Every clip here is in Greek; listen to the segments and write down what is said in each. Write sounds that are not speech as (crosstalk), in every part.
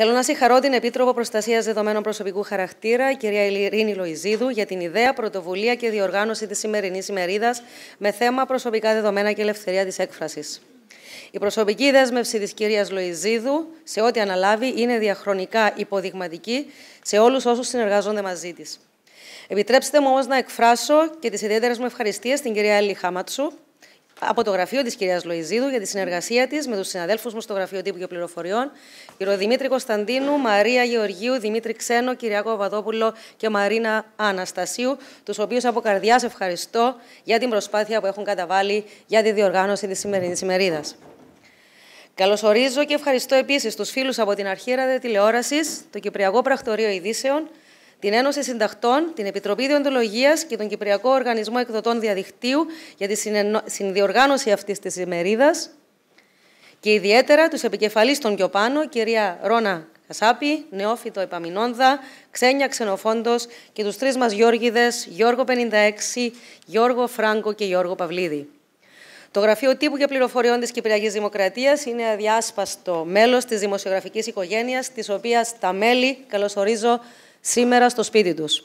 Θέλω να συγχαρώ την Επίτροπο Προστασίας Δεδομένων Προσωπικού Χαρακτήρα, κυρία Ειρήνη Λοϊζίδου, για την ιδέα, πρωτοβουλία και διοργάνωση της σημερινής ημερίδας με θέμα προσωπικά δεδομένα και ελευθερία της έκφρασης. Η προσωπική δέσμευση της κυρίας Λοϊζίδου σε ό,τι αναλάβει είναι διαχρονικά υποδειγματική σε όλους όσους συνεργάζονται μαζί της. Επιτρέψτε μου όμως να εκφράσω και τις ιδιαίτερες μου ευχαριστίες στην κυρία Έλλη Χάματσου, από το γραφείο της κυρίας Λοϊζίδου για τη συνεργασία της με τους συναδέλφους μου στο Γραφείο Τύπου και Πληροφοριών, κύριο Δημήτρη Κωνσταντίνου, Μαρία Γεωργίου, Δημήτρη Ξένο, Κυριακό Παπαδόπουλο και Μαρίνα Αναστασίου, τους οποίους από καρδιάς ευχαριστώ για την προσπάθεια που έχουν καταβάλει για τη διοργάνωση της σημερινή ημερίδας. Καλωσορίζω και ευχαριστώ επίσης τους φίλους από την Αρχήρα Τηλεόρασης, το Κυπριακό Πρακτορείο Ειδήσεων, την Ένωση Συνταχτών, την Επιτροπή Διοντολογίας και τον Κυπριακό Οργανισμό Εκδοτών Διαδικτύου για τη συνδιοργάνωση αυτής της ημερίδας. Και ιδιαίτερα τους επικεφαλείς των Κιοπάνο, κυρία Ρώνα Κασάπη, Νεόφυτο Επαμινόνδα, Ξένια Ξενοφόντος και τους τρεις μας Γιώργηδες, Γιώργο 56, Γιώργο Φράγκο και Γιώργο Παυλίδη. Το Γραφείο Τύπου και Πληροφοριών της Κυπριακής Δημοκρατίας είναι αδιάσπαστο μέλος της δημοσιογραφικής οικογένειας, της οποίας τα μέλη καλωσορίζω σήμερα στο σπίτι τους.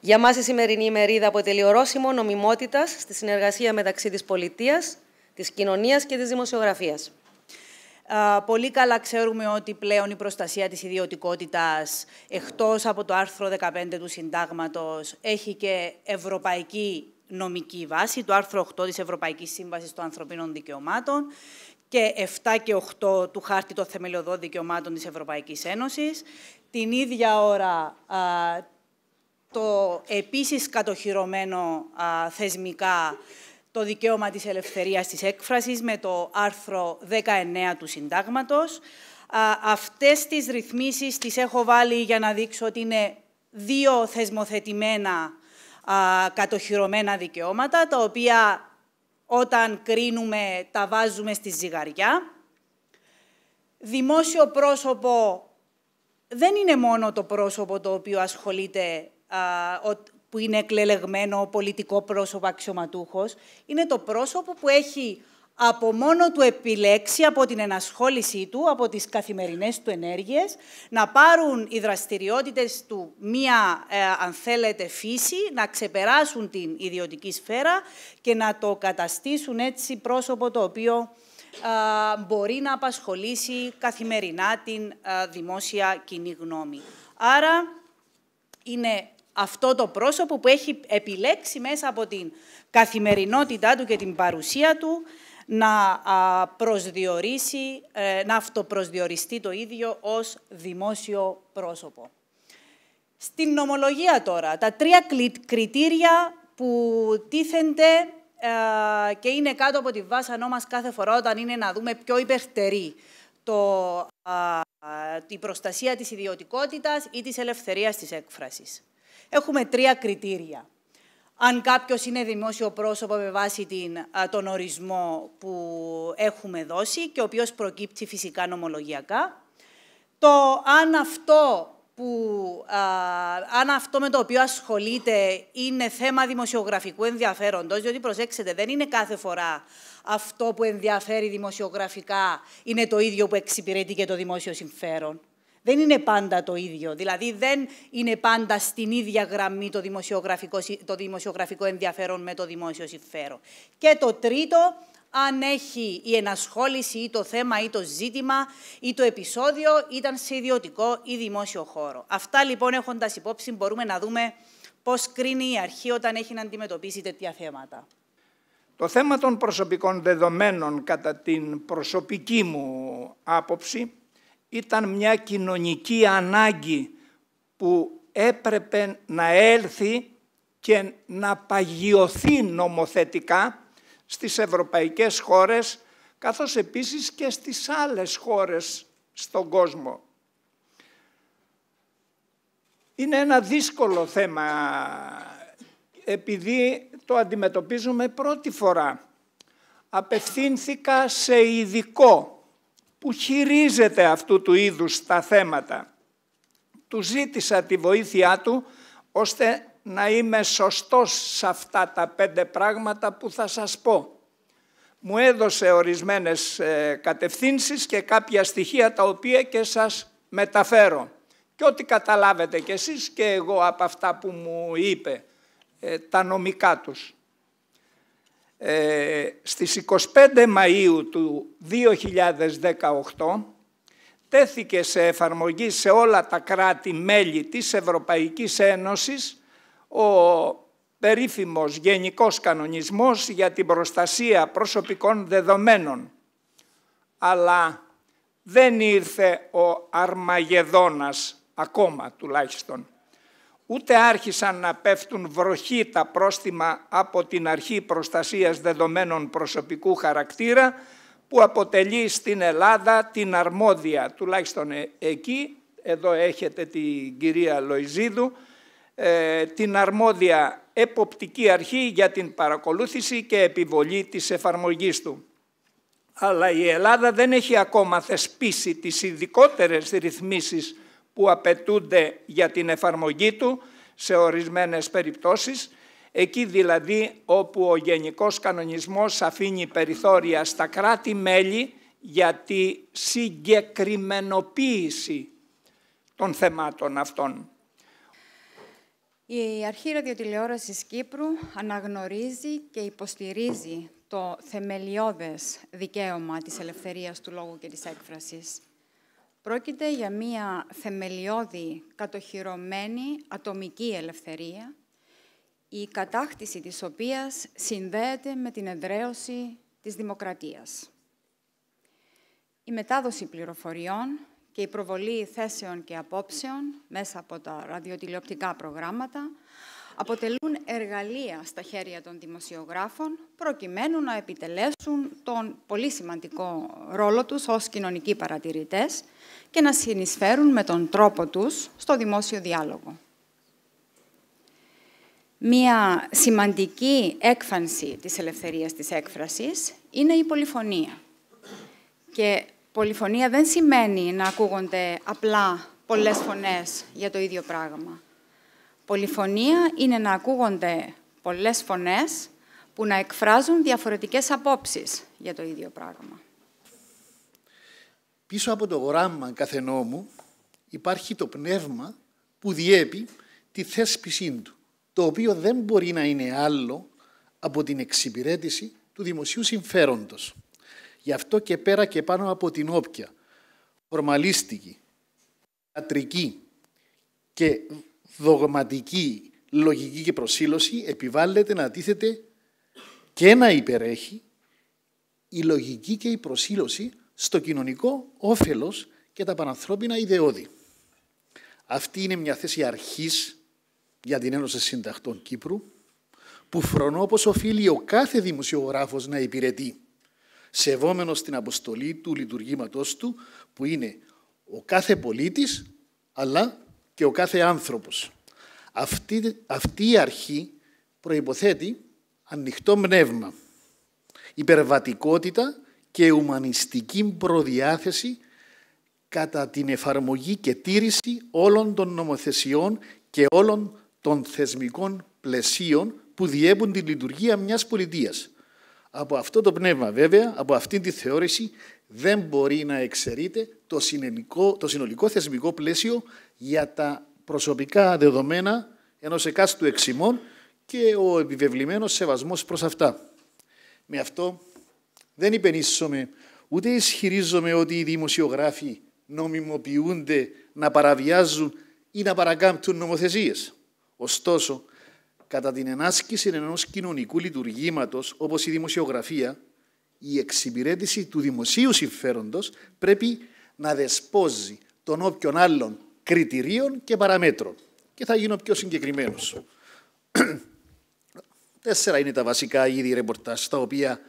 Για μας η σημερινή ημερίδα αποτελεί ορόσημο νομιμότητας στη συνεργασία μεταξύ της πολιτείας, της κοινωνίας και της δημοσιογραφίας. πολύ καλά ξέρουμε ότι πλέον η προστασία της ιδιωτικότητας, εκτός από το άρθρο 15 του Συντάγματος, έχει και ευρωπαϊκή νομική βάση, το άρθρο 8 της Ευρωπαϊκής Σύμβασης των Ανθρωπίνων Δικαιωμάτων και 7 και 8 του Χάρτη των Θεμελιωδών Δικαιωμάτων της Ευρωπαϊκής Ένωσης. Την ίδια ώρα α, το επίσης κατοχυρωμένο θεσμικά το δικαίωμα της ελευθερίας της έκφρασης με το άρθρο 19 του Συντάγματος. Α, αυτές τις ρυθμίσεις τις έχω βάλει για να δείξω ότι είναι δύο θεσμοθετημένα κατοχυρωμένα δικαιώματα, τα οποία όταν κρίνουμε τα βάζουμε στη ζυγαριά. Δημόσιο πρόσωπο δεν είναι μόνο το πρόσωπο το οποίο ασχολείται, που είναι εκλελεγμένο πολιτικό πρόσωπο αξιωματούχος. Είναι το πρόσωπο που έχει από μόνο του επιλέξει από την ενασχόλησή του, από τις καθημερινές του ενέργειες, να πάρουν οι δραστηριότητες του μία, ε, αν θέλετε, φύση, να ξεπεράσουν την ιδιωτική σφαίρα και να το καταστήσουν έτσι πρόσωπο το οποίο μπορεί να απασχολήσει καθημερινά την δημόσια κοινή γνώμη. Άρα, είναι αυτό το πρόσωπο που έχει επιλέξει μέσα από την καθημερινότητά του και την παρουσία του να προσδιορίσει, ε, να αυτοπροσδιοριστεί το ίδιο ως δημόσιο πρόσωπο. Στην νομολογία τώρα, τα τρία κριτήρια που τίθενται ε, και είναι κάτω από τη βάση μας κάθε φορά όταν είναι να δούμε πιο υπερτερή το, την προστασία της ιδιωτικότητας ή της ελευθερίας της έκφρασης. Έχουμε τρία κριτήρια αν κάποιος είναι δημόσιο πρόσωπο με βάση την, τον ορισμό που έχουμε δώσει και ο οποίος προκύπτει φυσικά νομολογιακά. Το αν αυτό, που, αν αυτό με το οποίο ασχολείται είναι θέμα δημοσιογραφικού ενδιαφέροντος, διότι προσέξτε, δεν είναι κάθε φορά αυτό που ενδιαφέρει δημοσιογραφικά είναι το ίδιο που εξυπηρετεί και το δημόσιο συμφέρον δεν είναι πάντα το ίδιο. Δηλαδή δεν είναι πάντα στην ίδια γραμμή το δημοσιογραφικό, το δημοσιογραφικό ενδιαφέρον με το δημόσιο συμφέρον. Και το τρίτο, αν έχει η ενασχόληση ή το θέμα ή το ζήτημα ή το επεισόδιο ήταν σε ιδιωτικό ή δημόσιο χώρο. Αυτά λοιπόν έχοντας υπόψη μπορούμε να δούμε πώς κρίνει η αρχή όταν έχει να αντιμετωπίσει τέτοια θέματα. Το θέμα των προσωπικών δεδομένων κατά την προσωπική μου άποψη ήταν μια κοινωνική ανάγκη που έπρεπε να έλθει και να παγιωθεί νομοθετικά στις ευρωπαϊκές χώρες καθώς επίσης και στις άλλες χώρες στον κόσμο. Είναι ένα δύσκολο θέμα επειδή το αντιμετωπίζουμε πρώτη φορά. Απευθύνθηκα σε ειδικό που χειρίζεται αυτού του είδους τα θέματα. Του ζήτησα τη βοήθειά του ώστε να είμαι σωστός σε αυτά τα πέντε πράγματα που θα σας πω. Μου έδωσε ορισμένες ε, κατευθύνσεις και κάποια στοιχεία τα οποία και σας μεταφέρω. Και ό,τι καταλάβετε κι εσείς και εγώ από αυτά που μου είπε, ε, τα νομικά τους ε, στις 25 Μαΐου του 2018 τέθηκε σε εφαρμογή σε όλα τα κράτη-μέλη της Ευρωπαϊκής Ένωσης ο περίφημος γενικός κανονισμός για την προστασία προσωπικών δεδομένων. Αλλά δεν ήρθε ο Αρμαγεδόνας ακόμα τουλάχιστον ούτε άρχισαν να πέφτουν βροχή τα πρόστιμα από την αρχή προστασίας δεδομένων προσωπικού χαρακτήρα που αποτελεί στην Ελλάδα την αρμόδια, τουλάχιστον ε, εκεί, εδώ έχετε την κυρία Λοϊζίδου, ε, την αρμόδια εποπτική αρχή για την παρακολούθηση και επιβολή της εφαρμογής του. Αλλά η Ελλάδα δεν έχει ακόμα θεσπίσει τις ειδικότερες ρυθμίσεις που απαιτούνται για την εφαρμογή του σε ορισμένες περιπτώσεις, εκεί δηλαδή όπου ο Γενικός Κανονισμός αφήνει περιθώρια στα κράτη-μέλη για τη συγκεκριμενοποίηση των θεμάτων αυτών. Η Αρχή Ραδιοτηλεόρασης Κύπρου αναγνωρίζει και υποστηρίζει το θεμελιώδες δικαίωμα της ελευθερίας του λόγου και της έκφρασης. Πρόκειται για μία θεμελιώδη, κατοχυρωμένη ατομική ελευθερία, η κατάκτηση της οποίας συνδέεται με την εδραίωση της δημοκρατίας. Η μετάδοση πληροφοριών και η προβολή θέσεων και απόψεων μέσα από τα ραδιοτηλεοπτικά προγράμματα αποτελούν εργαλεία στα χέρια των δημοσιογράφων προκειμένου να επιτελέσουν τον πολύ σημαντικό ρόλο τους ως κοινωνικοί παρατηρητές και να συνεισφέρουν με τον τρόπο τους στο δημόσιο διάλογο. Μία σημαντική έκφανση της ελευθερίας της έκφρασης είναι η πολυφωνία. Και πολυφωνία δεν σημαίνει να ακούγονται απλά πολλές φωνές για το ίδιο πράγμα. Πολυφωνία είναι να ακούγονται πολλές φωνές που να εκφράζουν διαφορετικές απόψεις για το ίδιο πράγμα. Πίσω από το γράμμα κάθε νόμου υπάρχει το πνεύμα που διέπει τη θέσπισή του, το οποίο δεν μπορεί να είναι άλλο από την εξυπηρέτηση του δημοσίου συμφέροντος. Γι' αυτό και πέρα και πάνω από την όποια, φορμαλίστικη, ατρική και δογματική λογική και προσήλωση επιβάλλεται να τίθεται και να υπερέχει η λογική και η προσήλωση στο κοινωνικό όφελος και τα πανανθρώπινα ιδεώδη. Αυτή είναι μια θέση αρχής για την Ένωση Συντακτών Κύπρου που φρονώ πως οφείλει ο κάθε δημοσιογράφος να υπηρετεί σεβόμενος την αποστολή του λειτουργήματός του που είναι ο κάθε πολίτης αλλά και ο κάθε άνθρωπος. Αυτή, αυτή η αρχή προϋποθέτει ανοιχτό πνεύμα, υπερβατικότητα και ουμανιστική προδιάθεση κατά την εφαρμογή και τήρηση όλων των νομοθεσιών και όλων των θεσμικών πλαισίων που διέπουν τη λειτουργία μιας πολιτείας. Από αυτό το πνεύμα βέβαια, από αυτή τη θεώρηση, δεν μπορεί να εξαιρείται το, συνολικό, το συνολικό θεσμικό πλαίσιο για τα προσωπικά δεδομένα ενός εκάστου εξημών και ο επιβεβλημένος σεβασμός προς αυτά. Με αυτό δεν υπενήσσομαι, ούτε ισχυρίζομαι ότι οι δημοσιογράφοι νομιμοποιούνται να παραβιάζουν ή να παρακάμπτουν νομοθεσίες. Ωστόσο, κατά την ενάσκηση ενός κοινωνικού λειτουργήματος, όπως η δημοσιογραφία, η εξυπηρέτηση του δημοσίου συμφέροντος πρέπει να δεσπόζει των όποιων άλλων κριτηρίων και παραμέτρων. Και θα γίνω πιο συγκεκριμένος. (clears throat) Τέσσερα είναι τα βασικά είδη ρεπορτάζ, τα οποία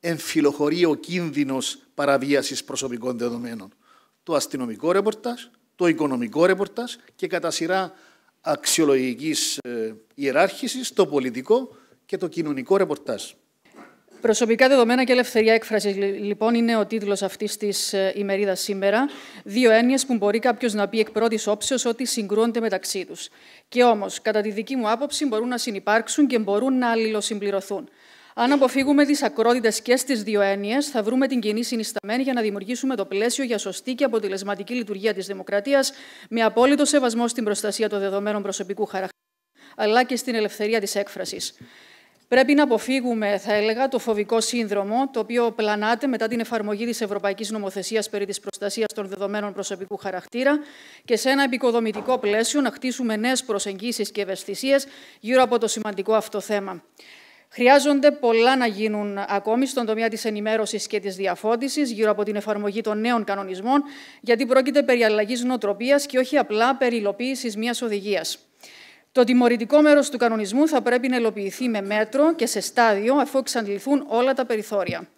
εμφυλοχωρεί ο κίνδυνος παραβίασης προσωπικών δεδομένων. Το αστυνομικό ρεπορτάζ, το οικονομικό ρεπορτάζ και κατά σειρά αξιολογικής ιεράρχηση, ιεράρχησης, το πολιτικό και το κοινωνικό ρεπορτάζ. Προσωπικά δεδομένα και ελευθερία έκφρασης, λοιπόν, είναι ο τίτλος αυτής της ε, ημερίδας σήμερα. Δύο έννοιες που μπορεί κάποιος να πει εκ πρώτης όψεως ότι συγκρούονται μεταξύ τους. Και όμως, κατά τη δική μου άποψη, μπορούν να συνεπάρξουν και μπορούν να αλληλοσυμπληρωθούν. Αν αποφύγουμε τις ακρότητες και στις δύο έννοιες, θα βρούμε την κοινή συνισταμένη για να δημιουργήσουμε το πλαίσιο για σωστή και αποτελεσματική λειτουργία της δημοκρατίας, με απόλυτο σεβασμό στην προστασία των δεδομένων προσωπικού χαρακτήρα αλλά και στην ελευθερία της έκφρασης. Πρέπει να αποφύγουμε, θα έλεγα, το φοβικό σύνδρομο, το οποίο πλανάται μετά την εφαρμογή της Ευρωπαϊκής Νομοθεσίας περί της προστασίας των δεδομένων προσωπικού χαρακτήρα και σε ένα επικοδομητικό πλαίσιο να χτίσουμε νέες προσεγγίσεις και ευαισθησίες γύρω από το σημαντικό αυτό θέμα. Χρειάζονται πολλά να γίνουν ακόμη στον τομέα της ενημέρωσης και της διαφώτισης γύρω από την εφαρμογή των νέων κανονισμών, γιατί πρόκειται περί αλλαγής νοοτροπίας και όχι απλά περί υλοποίησης μιας οδηγίας. Το τιμωρητικό μέρος του κανονισμού θα πρέπει να υλοποιηθεί με μέτρο και σε στάδιο αφού εξαντληθούν όλα τα περιθώρια.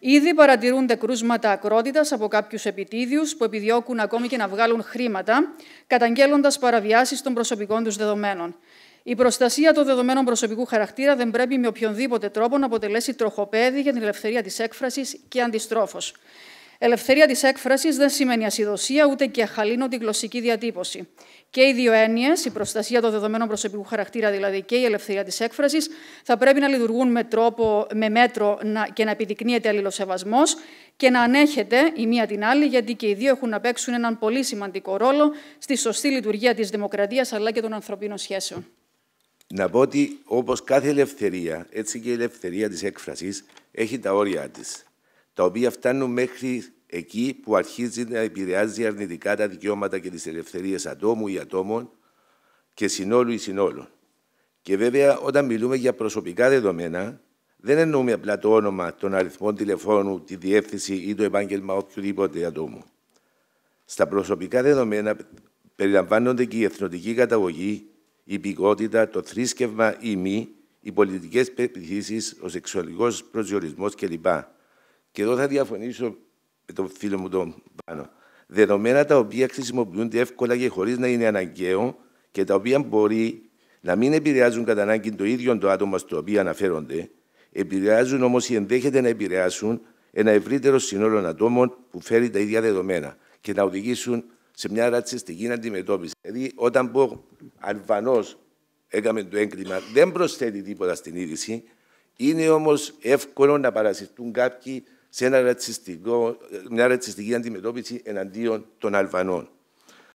Ήδη παρατηρούνται κρούσματα ακρότητας από κάποιους επιτίδιους που επιδιώκουν ακόμη και να βγάλουν χρήματα, καταγγέλλοντας παραβιάσεις των προσωπικών τους δεδομένων. Η προστασία των δεδομένων προσωπικού χαρακτήρα δεν πρέπει με οποιονδήποτε τρόπο να αποτελέσει τροχοπέδι για την ελευθερία της έκφρασης και αντιστρόφως. Ελευθερία της έκφρασης δεν σημαίνει ασυδοσία ούτε και την γλωσσική διατύπωση. Και οι δύο έννοιες, η προστασία των δεδομένων προσωπικού χαρακτήρα δηλαδή και η ελευθερία της έκφρασης, θα πρέπει να λειτουργούν με, τρόπο, με μέτρο να, και να επιδεικνύεται αλληλοσεβασμός και να ανέχεται η μία την άλλη, γιατί και οι δύο έχουν να παίξουν έναν πολύ σημαντικό ρόλο στη σωστή λειτουργία της δημοκρατίας αλλά και των ανθρωπίνων σχέσεων. Να πω ότι όπως κάθε ελευθερία, έτσι και η ελευθερία της έκφρασης έχει τα όρια της τα οποία φτάνουν μέχρι εκεί που αρχίζει να επηρεάζει αρνητικά τα δικαιώματα και τις ελευθερίες ατόμου ή ατόμων και συνόλου ή συνόλων. Και βέβαια, όταν μιλούμε για προσωπικά δεδομένα, δεν εννοούμε απλά το όνομα, τον αριθμό τηλεφώνου, τη διεύθυνση ή το επάγγελμα οποιοδήποτε ατόμου. Στα προσωπικά δεδομένα περιλαμβάνονται και η εθνοτική καταγωγή, η υπηκότητα, το θρήσκευμα ή μη, οι πολιτικές πεπιθήσεις, ο σεξουαλικός προσδιορισμός κλπ. Και εδώ θα διαφωνήσω με τον φίλο μου τον Πάνο. Δεδομένα τα οποία χρησιμοποιούνται εύκολα και χωρίς να είναι αναγκαίο και τα οποία μπορεί να μην επηρεάζουν κατά ανάγκη το ίδιο το άτομο στο οποίο αναφέρονται, επηρεάζουν όμως ή ενδέχεται να επηρεάσουν ένα ευρύτερο σύνολο ατόμων που φέρει τα ίδια δεδομένα και να οδηγήσουν σε μια ρατσιστική αντιμετώπιση. Δηλαδή, όταν πω Αλβανό έκαμε το έγκλημα, δεν προσθέτει τίποτα στην είδηση. Είναι όμως εύκολο να παρασυρθούν κάποιοι σε μια ρατσιστική αντιμετώπιση εναντίον των Αλβανών.